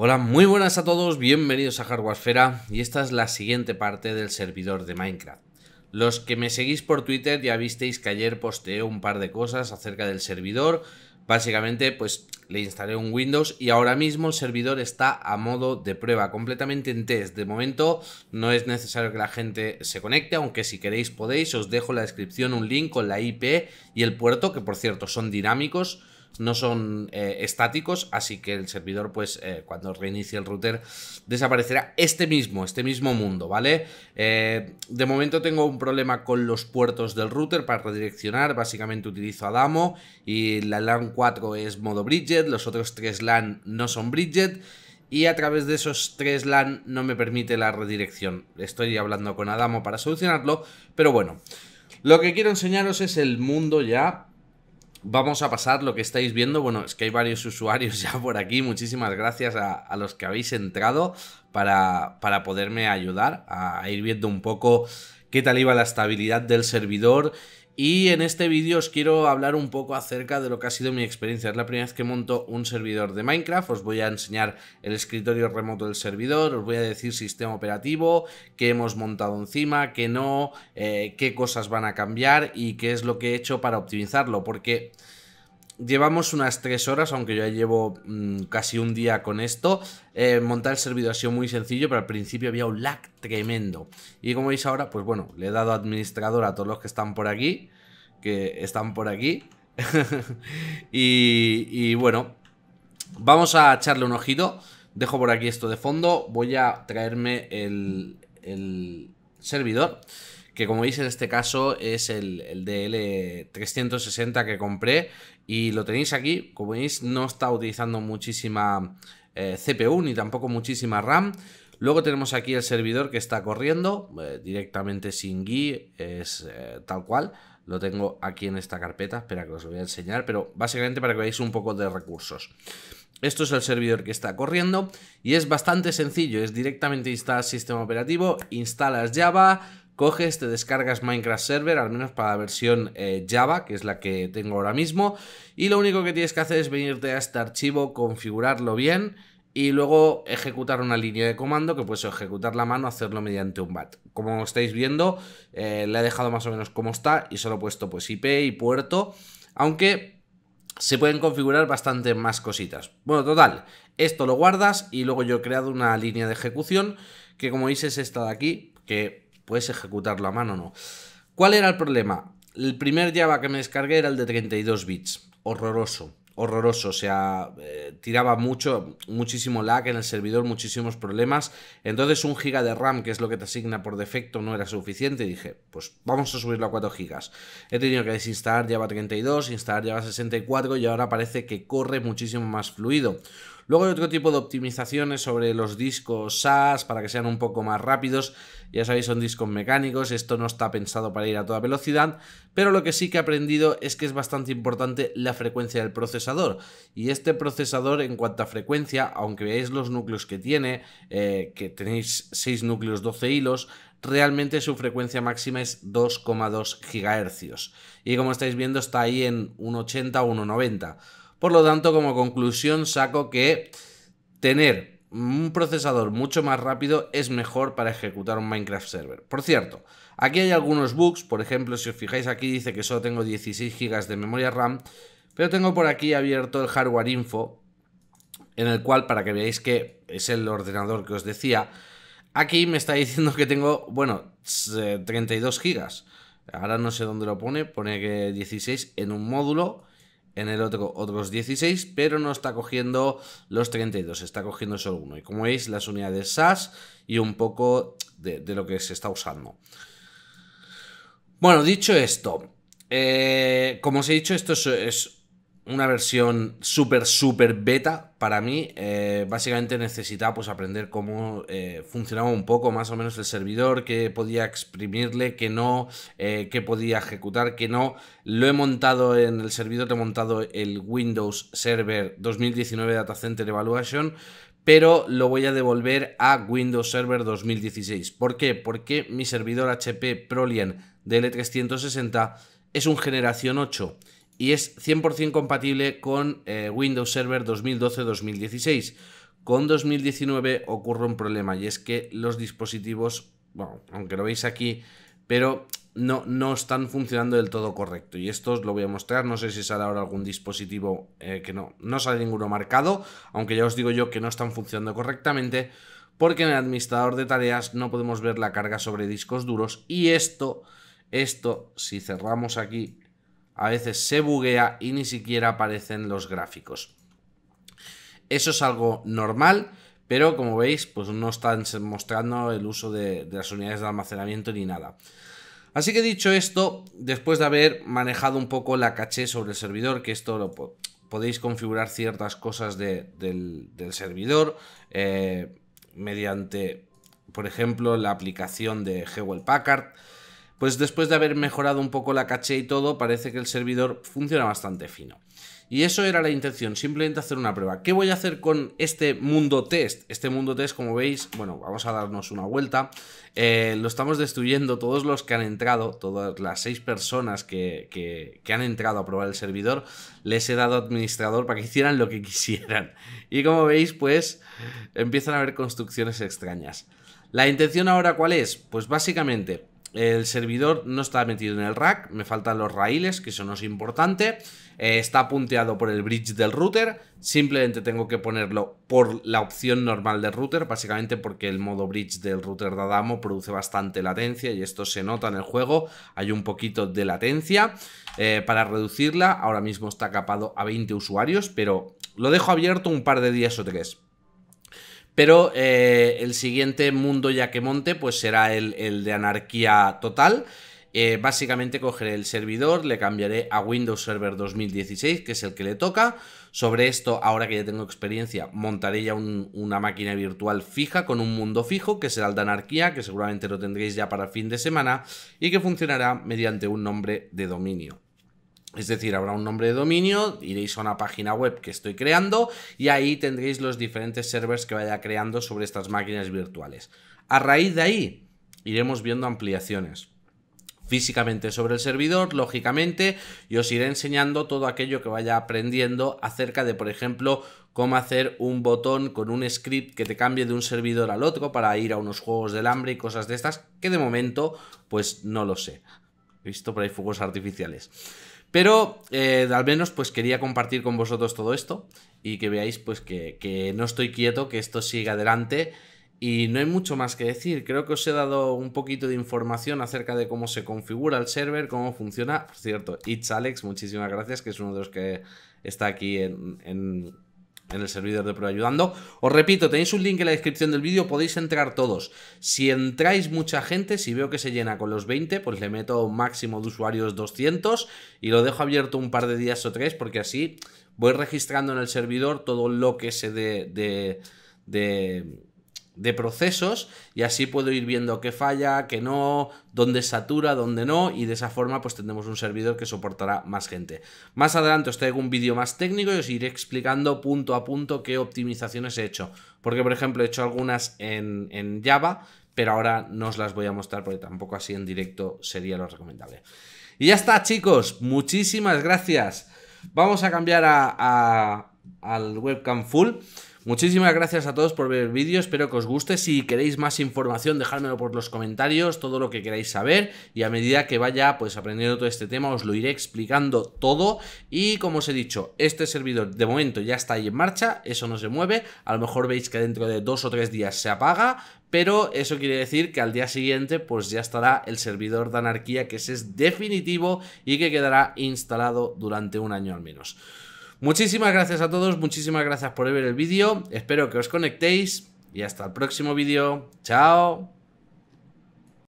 Hola, muy buenas a todos, bienvenidos a Hardwarefera y esta es la siguiente parte del servidor de Minecraft. Los que me seguís por Twitter ya visteis que ayer posteé un par de cosas acerca del servidor, básicamente pues le instalé un Windows y ahora mismo el servidor está a modo de prueba, completamente en test. De momento no es necesario que la gente se conecte, aunque si queréis podéis, os dejo en la descripción un link con la IP y el puerto, que por cierto son dinámicos, no son eh, estáticos, así que el servidor, pues, eh, cuando reinicie el router, desaparecerá este mismo, este mismo mundo, ¿vale? Eh, de momento tengo un problema con los puertos del router para redireccionar, básicamente utilizo Adamo y la LAN 4 es modo Bridget, los otros tres LAN no son Bridget. Y a través de esos tres LAN no me permite la redirección. Estoy hablando con Adamo para solucionarlo, pero bueno. Lo que quiero enseñaros es el mundo ya Vamos a pasar lo que estáis viendo. Bueno, es que hay varios usuarios ya por aquí. Muchísimas gracias a, los que habéis entrado para, para poderme ayudar a ir viendo un poco qué tal iba la estabilidad del servidor y en este vídeo os quiero hablar un poco acerca de lo que ha sido mi experiencia. Es la primera vez que monto un servidor de Minecraft. Os voy a enseñar el escritorio remoto del servidor, os voy a decir sistema operativo, qué hemos montado encima, qué no, eh, qué cosas van a cambiar y qué es lo que he hecho para optimizarlo. Porque... Llevamos unas 3 horas, aunque yo ya llevo mm, casi un día con esto. Eh, montar el servidor ha sido muy sencillo, pero al principio había un lag tremendo. Y como veis ahora, pues bueno, le he dado administrador a todos los que están por aquí. Que están por aquí. y, bueno, vamos a echarle un ojito. Dejo por aquí esto de fondo. Voy a traerme el, servidor que como veis en este caso es el, el DL360 que compré y lo tenéis aquí, como veis, no está utilizando muchísima eh, CPU ni tampoco muchísima RAM. Luego tenemos aquí el servidor que está corriendo eh, directamente sin GUI, es eh, tal cual. Lo tengo aquí en esta carpeta, espera que os lo voy a enseñar, pero básicamente para que veáis un poco de recursos. Esto es el servidor que está corriendo y es bastante sencillo, es directamente instalar sistema operativo, instalas Java, coges, te descargas Minecraft Server, al menos para la versión eh, Java, que es la que tengo ahora mismo, y lo único que tienes que hacer es venirte a este archivo, configurarlo bien, y luego ejecutar una línea de comando que puedes ejecutar la mano, hacerlo mediante un bat. Como estáis viendo, eh, le he dejado más o menos como está y solo he puesto pues IP y puerto, aunque se pueden configurar bastante más cositas. Bueno, total, esto lo guardas y luego yo he creado una línea de ejecución que como veis es esta de aquí, que puedes ejecutarlo a mano o no. ¿Cuál era el problema? El primer Java que me descargué era el de 32 bits, horroroso horroroso, o sea, eh, tiraba mucho, muchísimo lag en el servidor, muchísimos problemas. Entonces un giga de RAM, que es lo que te asigna por defecto, no era suficiente. dije, pues vamos a subirlo a 4 gigas. He tenido que desinstalar Java 32, instalar Java 64 y ahora parece que corre muchísimo más fluido. Luego hay otro tipo de optimizaciones sobre los discos SAS para que sean un poco más rápidos. Ya sabéis, son discos mecánicos, esto no está pensado para ir a toda velocidad, pero lo que sí que he aprendido es que es bastante importante la frecuencia del procesador. Y este procesador en cuanto a frecuencia, aunque veáis los núcleos que tiene, eh, que tenéis 6 núcleos, 12 hilos, realmente su frecuencia máxima es 2,2 GHz. Y como estáis viendo está ahí en 1,80 o 1,90. Por lo tanto, como conclusión saco que tener un procesador mucho más rápido es mejor para ejecutar un Minecraft server. Por cierto, aquí hay algunos bugs, por ejemplo, si os fijáis aquí dice que solo tengo 16 GB de memoria RAM, pero tengo por aquí abierto el hardware info, en el cual, para que veáis que es el ordenador que os decía, aquí me está diciendo que tengo, bueno, 32 eh, GB. Ahora no sé dónde lo pone, pone que 16 en un módulo, en el otro otros 16, pero no está cogiendo los 32, está cogiendo solo uno. Y como veis, las unidades SAS y un poco de, lo que se está usando. Bueno, dicho esto, eh, como os he dicho, esto es una versión súper, súper beta, para mí eh, básicamente necesitaba pues, aprender cómo eh, funcionaba un poco más o menos el servidor, qué podía exprimirle, qué no, que eh, qué podía ejecutar, qué no. Lo he montado en el servidor, he montado el Windows Server 2019 Data Center Evaluation, pero lo voy a devolver a Windows Server 2016. ¿Por qué? Porque mi servidor HP Prolian DL360 es un generación 8 y es 100% compatible con eh, Windows Server 2012-2016. Con 2019 ocurre un problema y es que los dispositivos, bueno, aunque lo veis aquí, pero no, no están funcionando del todo correcto. Y esto os lo voy a mostrar. No sé si sale ahora algún dispositivo eh, que no, no sale ninguno marcado, aunque ya os digo yo que no están funcionando correctamente, porque en el administrador de tareas no podemos ver la carga sobre discos duros. Y esto, esto, si cerramos aquí, a veces se buguea y ni siquiera aparecen los gráficos. Eso es algo normal, pero como veis, pues no están mostrando el uso de, las unidades de almacenamiento ni nada. Así que dicho esto, después de haber manejado un poco la caché sobre el servidor, que esto lo podéis configurar ciertas cosas del, servidor eh, mediante, por ejemplo, la aplicación de hewell Packard, pues después de haber mejorado un poco la caché y todo, parece que el servidor funciona bastante fino. Y eso era la intención, simplemente hacer una prueba. ¿Qué voy a hacer con este mundo test? Este mundo test, como veis, bueno, vamos a darnos una vuelta. Eh, lo estamos destruyendo todos los que han entrado, todas las seis personas que, que, que han entrado a probar el servidor, les he dado administrador para que hicieran lo que quisieran. Y como veis, pues empiezan a haber construcciones extrañas. ¿La intención ahora cuál es? Pues básicamente el servidor no está metido en el rack, me faltan los raíles, que eso no es importante. Eh, está punteado por el bridge del router, simplemente tengo que ponerlo por la opción normal del router, básicamente porque el modo bridge del router de Adamo produce bastante latencia y esto se nota en el juego, hay un poquito de latencia. Eh, para reducirla, ahora mismo está capado a 20 usuarios, pero lo dejo abierto un par de días o tres pero eh, el siguiente mundo ya que monte, pues será el, de anarquía total. Eh, básicamente cogeré el servidor, le cambiaré a Windows Server 2016, que es el que le toca. Sobre esto, ahora que ya tengo experiencia, montaré ya una máquina virtual fija con un mundo fijo, que será el de anarquía, que seguramente lo tendréis ya para fin de semana, y que funcionará mediante un nombre de dominio. Es decir, habrá un nombre de dominio, iréis a una página web que estoy creando y ahí tendréis los diferentes servers que vaya creando sobre estas máquinas virtuales. A raíz de ahí iremos viendo ampliaciones físicamente sobre el servidor, lógicamente, y os iré enseñando todo aquello que vaya aprendiendo acerca de, por ejemplo, cómo hacer un botón con un script que te cambie de un servidor al otro para ir a unos juegos del hambre y cosas de estas, que de momento, pues no lo sé. He visto por ahí fuegos artificiales. Pero eh, al menos pues quería compartir con vosotros todo esto y que veáis pues que, no estoy quieto, que esto sigue adelante. Y no hay mucho más que decir, creo que os he dado un poquito de información acerca de cómo se configura el server, cómo funciona. Por cierto, It's Alex, muchísimas gracias, que es uno de los que está aquí en en el servidor de prueba ayudando. Os repito, tenéis un link en la descripción del vídeo, podéis entrar todos. Si entráis mucha gente, si veo que se llena con los 20, pues le meto un máximo de usuarios 200 y lo dejo abierto un par de días o tres porque así voy registrando en el servidor todo lo que se de, de, de de procesos y así puedo ir viendo qué falla, qué no, dónde satura, dónde no y de esa forma pues tendremos un servidor que soportará más gente. Más adelante os traigo un vídeo más técnico y os iré explicando punto a punto qué optimizaciones he hecho. Porque por ejemplo he hecho algunas en, Java, pero ahora no os las voy a mostrar porque tampoco así en directo sería lo recomendable. Y ya está chicos, muchísimas gracias. Vamos a cambiar a, al webcam full. Muchísimas gracias a todos por ver el vídeo, espero que os guste. Si queréis más información, dejádmelo por los comentarios, todo lo que queráis saber. Y a medida que vaya pues aprendiendo todo este tema, os lo iré explicando todo. Y como os he dicho, este servidor de momento ya está ahí en marcha, eso no se mueve. A lo mejor veis que dentro de dos o tres días se apaga, pero eso quiere decir que al día siguiente pues ya estará el servidor de anarquía que es definitivo y que quedará instalado durante un año al menos. Muchísimas gracias a todos, muchísimas gracias por ver el vídeo, espero que os conectéis y hasta el próximo vídeo. Chao.